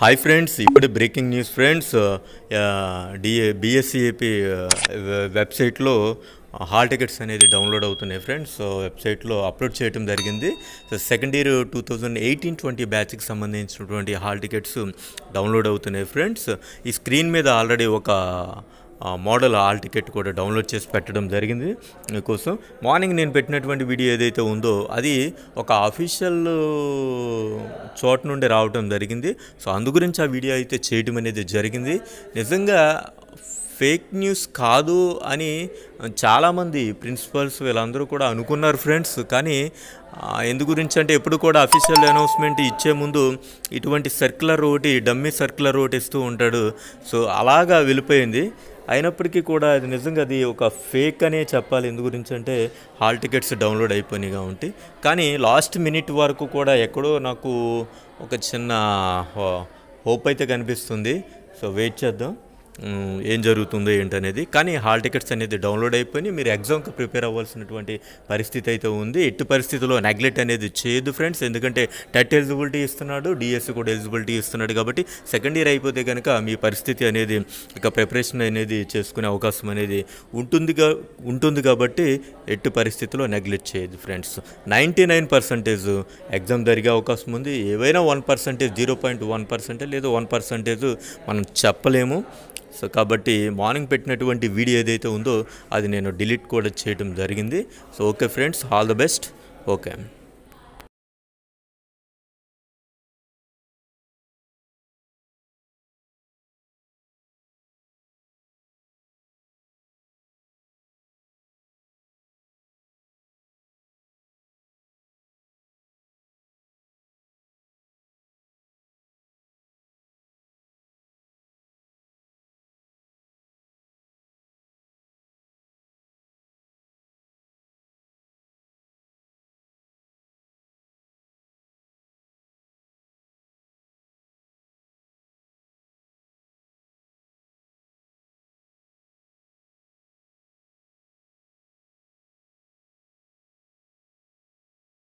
hi friends ఇప్పుడు breaking news friends డిఏ బిఎస్సిఏపీ వెబ్సైట్లో హాల్ టికెట్స్ అనేది డౌన్లోడ్ అవుతున్నాయి ఫ్రెండ్స్ సో వెబ్సైట్లో అప్లోడ్ చేయడం జరిగింది so second year two thousand eighteen twenty బ్యాచ్కి సంబంధించినటువంటి హాల్ టికెట్స్ డౌన్లోడ్ అవుతున్నాయి ఫ్రెండ్స్ ఈ స్క్రీన్ మీద ఆల్రెడీ ఒక మోడల్ ఆల్ టికెట్ కూడా డౌన్లోడ్ చేసి పెట్టడం జరిగింది మీకోసం మార్నింగ్ నేను పెట్టినటువంటి వీడియో ఏదైతే ఉందో అది ఒక అఫీషియల్ చోట నుండి రావడం జరిగింది సో అందు గురించి ఆ వీడియో అయితే చేయడం అనేది జరిగింది నిజంగా ఫేక్ న్యూస్ కాదు అని చాలామంది ప్రిన్సిపల్స్ వీళ్ళందరూ కూడా అనుకున్నారు ఫ్రెండ్స్ కానీ ఎందు గురించి అంటే ఎప్పుడు కూడా అఫీషియల్ అనౌన్స్మెంట్ ఇచ్చే ముందు ఇటువంటి సర్క్యులర్ ఒకటి డమ్మీ సర్క్యులర్ ఒకటి ఇస్తూ ఉంటాడు సో అలాగా వెళ్ళిపోయింది అయినప్పటికీ కూడా అది నిజంగా అది ఒక ఫేక్ అనే చెప్పాలి ఎందు గురించి అంటే హాల్ టికెట్స్ డౌన్లోడ్ అయిపోయినాయిగా ఉంటే కానీ లాస్ట్ మినిట్ వరకు కూడా ఎక్కడో నాకు ఒక చిన్న హోప్ అయితే కనిపిస్తుంది సో వెయిట్ చేద్దాం ఏం జరుగుతుందో ఏంటనేది కానీ హాల్ టికెట్స్ అనేది డౌన్లోడ్ అయిపోయి మీరు ఎగ్జామ్కి ప్రిపేర్ అవ్వాల్సినటువంటి పరిస్థితి అయితే ఉంది ఎట్టి పరిస్థితిలో నెగ్లెక్ట్ అనేది చేయదు ఫ్రెండ్స్ ఎందుకంటే టెట్ ఎలిజిబిలిటీ ఇస్తున్నాడు డిఎస్సి కూడా ఎలిజిబిలిటీ ఇస్తున్నాడు కాబట్టి సెకండ్ ఇయర్ అయిపోతే కనుక మీ పరిస్థితి అనేది ఇక ప్రిపరేషన్ అనేది చేసుకునే అవకాశం అనేది ఉంటుందిగా ఉంటుంది కాబట్టి ఎట్టి పరిస్థితిలో నెగ్లెక్ట్ చేయదు friends ninety nine percentage exam జరిగే అవకాశం ఉంది ఏవైనా one percentage zero point one percentage లేదా వన్ పర్సెంటేజ్ మనం చెప్పలేము సో కాబట్టి మార్నింగ్ పెట్టినటువంటి వీడియో ఏదైతే ఉందో అది నేను డిలీట్ కూడా చేయడం జరిగింది so okay friends all the best okay